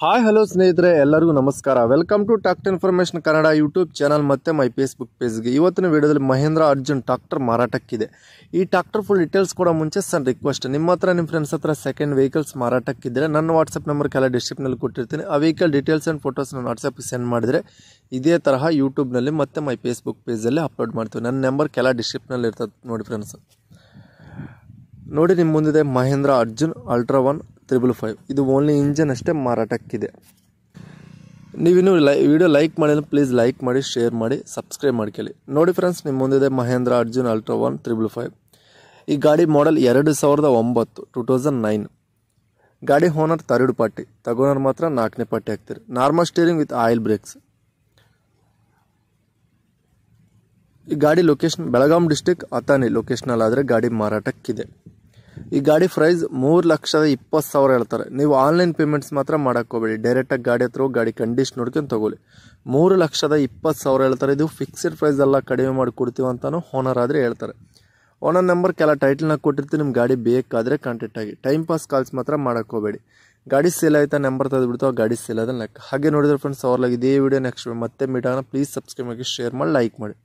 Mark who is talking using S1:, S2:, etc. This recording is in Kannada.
S1: ಹಾಯ್ ಹಲೋ ಸ್ನೇಹಿತರೆ ಎಲ್ಲರಿಗೂ ನಮಸ್ಕಾರ welcome to tractor information Kannada YouTube channel ಮತ್ತು ಮೈ ಫೇಸ್ಬುಕ್ ಪೇಜ್ಗೆ ಇವತ್ತಿನ ವಿಡಿಯೋದಲ್ಲಿ ಮಹೇಂದ್ರ ಅರ್ಜುನ್ ಟ್ರಾಕ್ಟರ್ ಮಾರಾಟಕ್ಕಿದೆ ಈ ಟ್ರಾಕ್ಟರ್ ಫುಲ್ ಡೀಟೇಲ್ಸ್ ಕೊಡೋ ಮುಂಚೆ ಸಣ್ಣ ರಿಕ್ವೆಸ್ಟ್ ನಿಮ್ಮ ಹತ್ರ ನಿಮ್ಮ ಫ್ರೆಂಡ್ಸ್ ಹತ್ರ ಸೆಕೆಂಡ್ ವೆಹಿಕಲ್ಸ್ ಮಾರಾಟಕ್ಕಿದ್ದರೆ ನನ್ನ ವಾಟ್ಸಪ್ ನಂಬರ್ ಕೆಲ ಡಿಸ್ಕ್ರಿಪ್ನಲ್ಲಿ ಕೊಟ್ಟಿರ್ತೀನಿ ಆ ವೆಹಿಕಲ್ ಡೀಟೇಲ್ಸ್ ಆ್ಯಂಡ್ ಫೋಟೋಸ್ ನಾನು ವಾಟ್ಸಪ್ಗೆ ಸೆಂಡ್ ಮಾಡಿದರೆ ಇದೇ ತರಹ ಯೂಟ್ಯೂಬ್ನಲ್ಲಿ ಮತ್ತೆ ಮೈ ಫೇಸ್ಬುಕ್ ಪೇಜಲ್ಲಿ ಅಪ್ಲೋಡ್ ಮಾಡ್ತೀವಿ ನನ್ನ ನಂಬರ್ ಕೆಲ ಡಿಸ್ಕ್ರಿಪ್ನಲ್ಲಿ ಇರ್ತದೆ ನೋಡಿ ಫ್ರೆಂಡ್ಸ್ ನೋಡಿ ನಿಮ್ಮ ಮುಂದಿದೆ Mahindra Arjun ultra one triple five ಇದು ಓನ್ಲಿ ಇಂಜನ್ ಅಷ್ಟೇ ಮಾರಾಟಕ್ಕಿದೆ ನೀವಿನ್ನೂ ಲೈ ವಿಡಿಯೋ ಲೈಕ್ ಮಾಡಿದ್ರೆ ಪ್ಲೀಸ್ ಲೈಕ್ ಮಾಡಿ ಶೇರ್ ಮಾಡಿ ಸಬ್ಸ್ಕ್ರೈಬ್ ಮಾಡ್ಕೊಳ್ಳಿ ನೋಡಿ ಫ್ರೆಂಡ್ಸ್ ನಿಮ್ಮ ಮುಂದಿದೆ Mahindra Arjun ultra one triple five ಈ ಗಾಡಿ ಮಾಡೆಲ್ ಎರಡು ಸಾವಿರದ ಒಂಬತ್ತು ಟೂ ತೌಸಂಡ್ ನೈನ್ ಗಾಡಿ ಓನರ್ ತರ್ಡ್ ಪಾರ್ಟಿ ತಗೋನರ್ ಮಾತ್ರ ನಾಲ್ಕನೇ ಪಾರ್ಟಿ ಹಾಕ್ತೀರಿ normal steering with oil brakes ಈ ಗಾಡಿ ಲೊಕೇಶನ್ ಬೆಳಗಾಂ ಡಿಸ್ಟಿಕ್ ಅತಾನಿ ಲೊಕೇಶನಲ್ಲಾದರೆ ಗಾಡಿ ಮಾರಾಟಕ್ಕಿದೆ ಈ ಗಾಡಿ ಪ್ರೈಸ್ ಮೂರು ಲಕ್ಷದ ಇಪ್ಪತ್ತು ಸಾವಿರ ಹೇಳ್ತಾರೆ ನೀವು ಆನ್ಲೈನ್ ಪೇಮೆಂಟ್ಸ್ ಮಾತ್ರ ಮಾಡೋಕ್ಕೋಬೇಡಿ ಡೈರೆಕ್ಟಾಗಿ ಗಾಡಿ ಹತ್ರ ಗಾಡಿ ಕಂಡೀಷನ್ ನೋಡ್ಕೊಂಡು ತಗೊಳ್ಳಿ ಮೂರು ಲಕ್ಷದ ಇಪ್ಪತ್ತು ಸಾವಿರ ಹೇಳ್ತಾರೆ ಇದು ಫಿಕ್ಸ್ಡ್ ಪ್ರೈಸ್ ಎಲ್ಲ ಕಡಿಮೆ ಮಾಡಿ ಕೊಡ್ತೀವಿ ಅಂತಾನು ಓನರ್ ಆದರೆ ಹೇಳ್ತಾರೆ ಓನರ್ ನಂಬರ್ ಕೆಲ ಟೈಟಲ್ನಾಗ ಕೊಟ್ಟಿರ್ತೀವಿ ನಿಮ್ಮ ಗಾಡಿ ಬೇಕಾದರೆ ಕಾಂಟ್ಯಾಕ್ಟ್ ಆಗಿ ಟೈಮ್ ಪಾಸ್ ಕಾಲ್ಸ್ ಮಾತ್ರ ಮಾಡೋಕ್ಕೋಬೇಡಿ ಗಾಡಿ ಸೇಲ್ ಆಯ್ತಾ ನಂಬರ್ ತೆಗೆದುಬಿಡ್ತಾವೆ ಆ ಗಾಡಿ ಸೇಲ್ ಆದ ಲೆಕ್ಕ ಹಾಗೆ ನೋಡಿದ್ರೆ ಫ್ರೆಂಡ್ಸ್ ಅವ್ರಲಾಗಿ ಇದೇ ವಿಡಿಯೋ ನೆಕ್ಸ್ಟ್ ಮತ್ತೆ ಮೀಟ್ ಆಗೋಣ ಪ್ಲೀಸ್ ಸಬ್ಸ್ಕ್ರೈಬ್ ಆಗಿ ಶೇರ್ ಮಾಡಿ ಲೈಕ್ ಮಾಡಿ